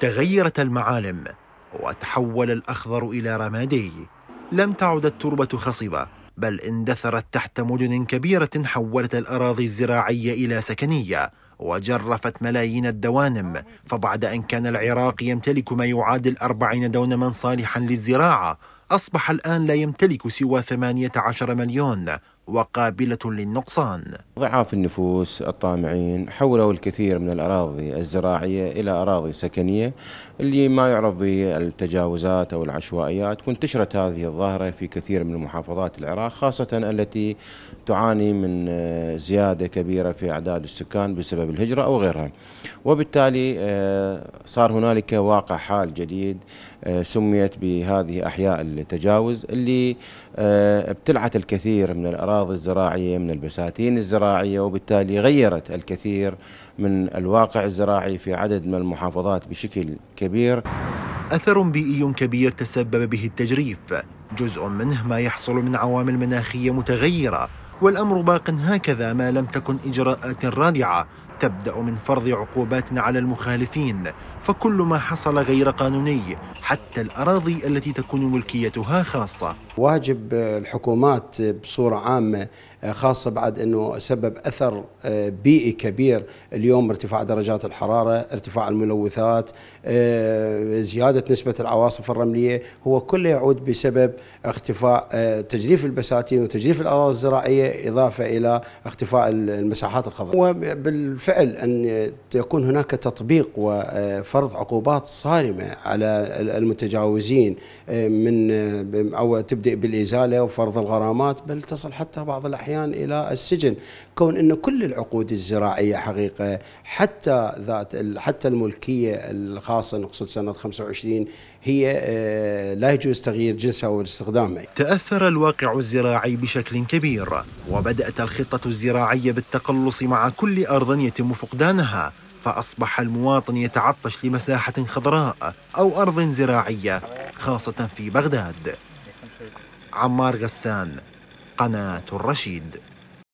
تغيرت المعالم وتحول الأخضر إلى رمادي لم تعد التربة خصبة بل اندثرت تحت مدن كبيرة حولت الأراضي الزراعية إلى سكنية وجرفت ملايين الدوانم فبعد أن كان العراق يمتلك ما يعادل أربعين دونما صالحا للزراعة أصبح الآن لا يمتلك سوى 18 مليون وقابلة للنقصان ضعاف النفوس الطامعين حولوا الكثير من الأراضي الزراعية إلى أراضي سكنية اللي ما يعرف بالتجاوزات أو العشوائيات وانتشرت هذه الظاهرة في كثير من محافظات العراق خاصة التي تعاني من زيادة كبيرة في أعداد السكان بسبب الهجرة أو غيرها وبالتالي آه، صار هنالك واقع حال جديد آه، سميت بهذه أحياء التجاوز اللي آه، ابتلعت الكثير من الأراضي الأراضي الزراعية من البساتين الزراعية وبالتالي غيرت الكثير من الواقع الزراعي في عدد من المحافظات بشكل كبير أثر بيئي كبير تسبب به التجريف جزء منه ما يحصل من عوامل مناخية متغيرة والأمر باق هكذا ما لم تكن إجراءات رادعة تبدأ من فرض عقوبات على المخالفين فكل ما حصل غير قانوني حتى الأراضي التي تكون ملكيتها خاصة واجب الحكومات بصورة عامة خاصة بعد أنه سبب أثر آه، بيئي كبير اليوم ارتفاع درجات الحرارة ارتفاع الملوثات آه، زيادة نسبة العواصف الرملية هو كله يعود بسبب اختفاء آه، تجريف البساتين وتجريف الأراضي الزراعية إضافة إلى اختفاء المساحات الخضراء وبالفعل بالفعل أن يكون هناك تطبيق وفرض عقوبات صارمة على المتجاوزين آه، من آه، أو تبدأ بالإزالة وفرض الغرامات بل تصل حتى بعض الأحيان إلى السجن كون أن كل العقود الزراعية حقيقة حتى ذات حتى الملكية الخاصة نقصد سنة 25 هي آه، لا يجوز تغيير جنسها واستخدامها تأثر الواقع الزراعي بشكل كبير وبدأت الخطة الزراعية بالتقلص مع كل أرض يتم فقدانها فأصبح المواطن يتعطش لمساحة خضراء أو أرض زراعية خاصة في بغداد عمار غسان قناة الرشيد